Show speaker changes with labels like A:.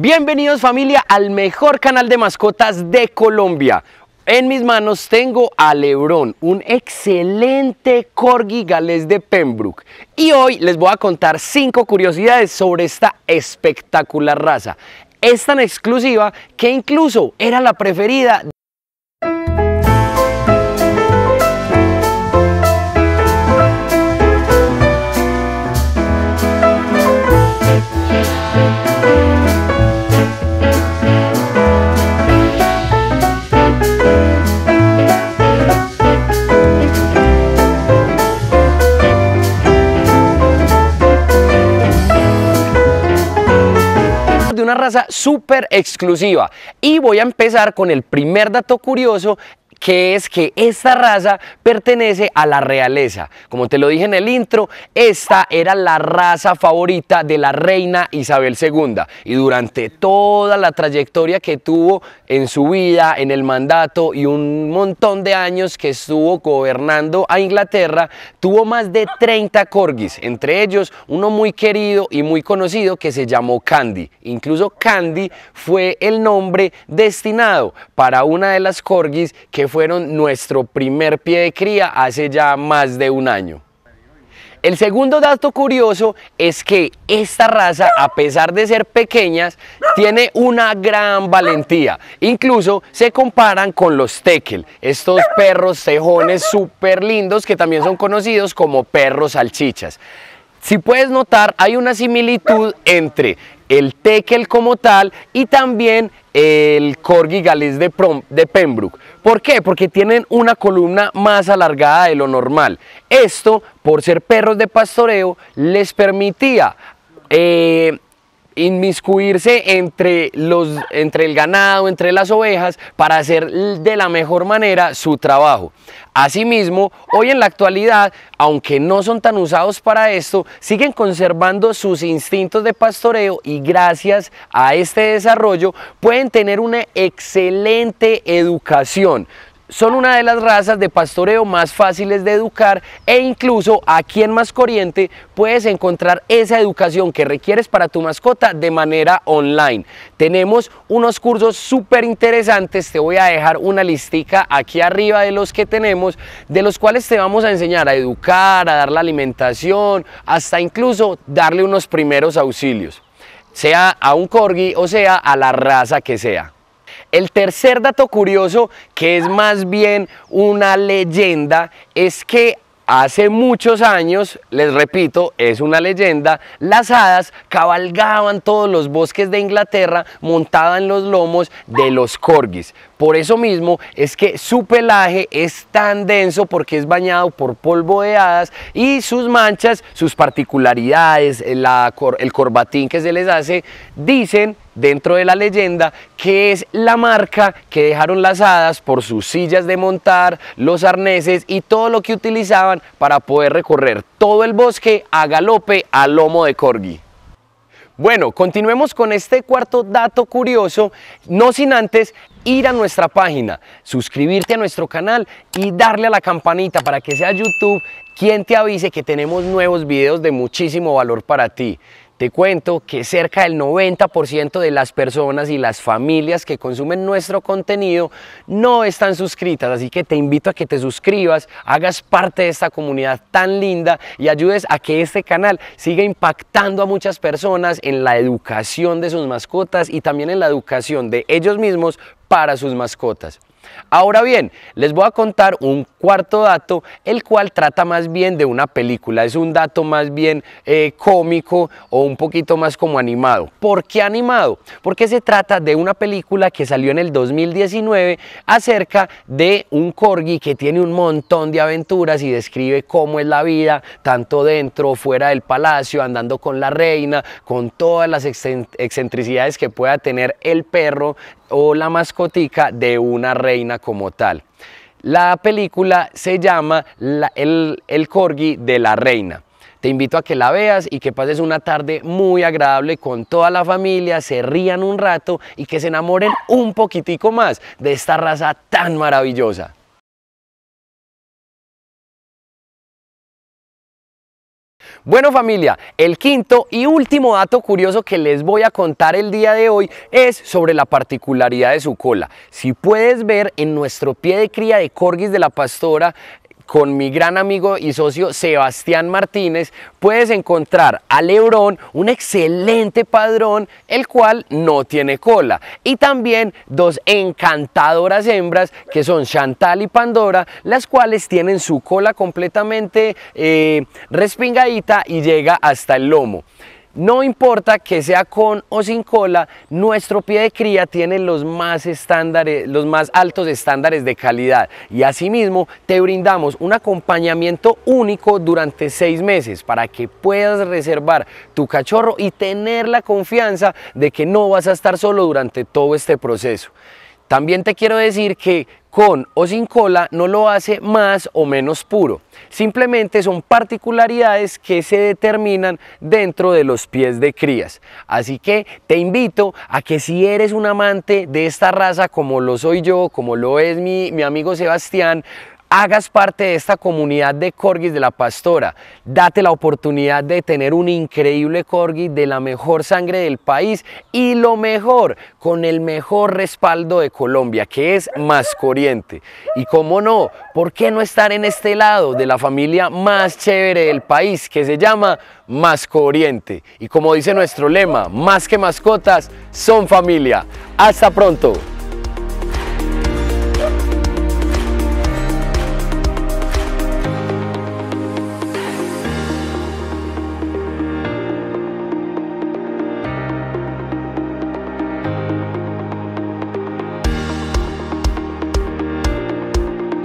A: Bienvenidos familia al mejor canal de mascotas de Colombia. En mis manos tengo a Lebrón, un excelente corgi galés de Pembroke. Y hoy les voy a contar 5 curiosidades sobre esta espectacular raza. Es tan exclusiva que incluso era la preferida una raza súper exclusiva. Y voy a empezar con el primer dato curioso que es que esta raza pertenece a la realeza. Como te lo dije en el intro, esta era la raza favorita de la reina Isabel II y durante toda la trayectoria que tuvo en su vida, en el mandato y un montón de años que estuvo gobernando a Inglaterra, tuvo más de 30 corgis, entre ellos uno muy querido y muy conocido que se llamó Candy. Incluso Candy fue el nombre destinado para una de las corgis que fueron nuestro primer pie de cría hace ya más de un año. El segundo dato curioso es que esta raza, a pesar de ser pequeñas, tiene una gran valentía. Incluso se comparan con los tekel, estos perros tejones súper lindos que también son conocidos como perros salchichas. Si puedes notar, hay una similitud entre el tekel como tal y también el corgi galés de, de Pembroke. ¿Por qué? Porque tienen una columna más alargada de lo normal. Esto, por ser perros de pastoreo, les permitía eh, inmiscuirse entre, los, entre el ganado, entre las ovejas, para hacer de la mejor manera su trabajo. Asimismo, hoy en la actualidad, aunque no son tan usados para esto, siguen conservando sus instintos de pastoreo y gracias a este desarrollo pueden tener una excelente educación son una de las razas de pastoreo más fáciles de educar e incluso aquí en Mascoriente puedes encontrar esa educación que requieres para tu mascota de manera online. Tenemos unos cursos súper interesantes, te voy a dejar una listica aquí arriba de los que tenemos, de los cuales te vamos a enseñar a educar, a dar la alimentación, hasta incluso darle unos primeros auxilios, sea a un corgi o sea a la raza que sea. El tercer dato curioso, que es más bien una leyenda, es que Hace muchos años, les repito, es una leyenda, las hadas cabalgaban todos los bosques de Inglaterra, montadas en los lomos de los corgis. Por eso mismo es que su pelaje es tan denso porque es bañado por polvo de hadas y sus manchas, sus particularidades, el, el corbatín que se les hace, dicen dentro de la leyenda que es la marca que dejaron las hadas por sus sillas de montar, los arneses y todo lo que utilizaban para poder recorrer todo el bosque a galope a lomo de corgi. Bueno, continuemos con este cuarto dato curioso, no sin antes ir a nuestra página, suscribirte a nuestro canal y darle a la campanita para que sea YouTube quien te avise que tenemos nuevos videos de muchísimo valor para ti. Te cuento que cerca del 90% de las personas y las familias que consumen nuestro contenido no están suscritas, así que te invito a que te suscribas, hagas parte de esta comunidad tan linda y ayudes a que este canal siga impactando a muchas personas en la educación de sus mascotas y también en la educación de ellos mismos para sus mascotas. Ahora bien, les voy a contar un cuarto dato, el cual trata más bien de una película, es un dato más bien eh, cómico o un poquito más como animado. ¿Por qué animado? Porque se trata de una película que salió en el 2019 acerca de un corgi que tiene un montón de aventuras y describe cómo es la vida, tanto dentro, o fuera del palacio, andando con la reina, con todas las excentricidades que pueda tener el perro o la mascotica de una reina como tal. La película se llama el, el Corgi de la Reina. Te invito a que la veas y que pases una tarde muy agradable con toda la familia, se rían un rato y que se enamoren un poquitico más de esta raza tan maravillosa. Bueno familia, el quinto y último dato curioso que les voy a contar el día de hoy es sobre la particularidad de su cola. Si puedes ver en nuestro pie de cría de corgis de la pastora, con mi gran amigo y socio Sebastián Martínez, puedes encontrar a Lebrón, un excelente padrón, el cual no tiene cola. Y también dos encantadoras hembras que son Chantal y Pandora, las cuales tienen su cola completamente eh, respingadita y llega hasta el lomo. No importa que sea con o sin cola, nuestro pie de cría tiene los más, los más altos estándares de calidad y asimismo te brindamos un acompañamiento único durante seis meses para que puedas reservar tu cachorro y tener la confianza de que no vas a estar solo durante todo este proceso. También te quiero decir que con o sin cola no lo hace más o menos puro. Simplemente son particularidades que se determinan dentro de los pies de crías. Así que te invito a que si eres un amante de esta raza como lo soy yo, como lo es mi, amigo Sebastián, hagas parte de esta comunidad de corgis de la pastora. Date la oportunidad de tener un increíble corgi de la mejor sangre del país y lo mejor, con el mejor respaldo de Colombia, que es Mascoriente. Y cómo no, ¿por qué no estar en este lado de la familia más chévere del país, que se llama Mascoriente? Y como dice nuestro lema, más que mascotas, son familia. Hasta pronto.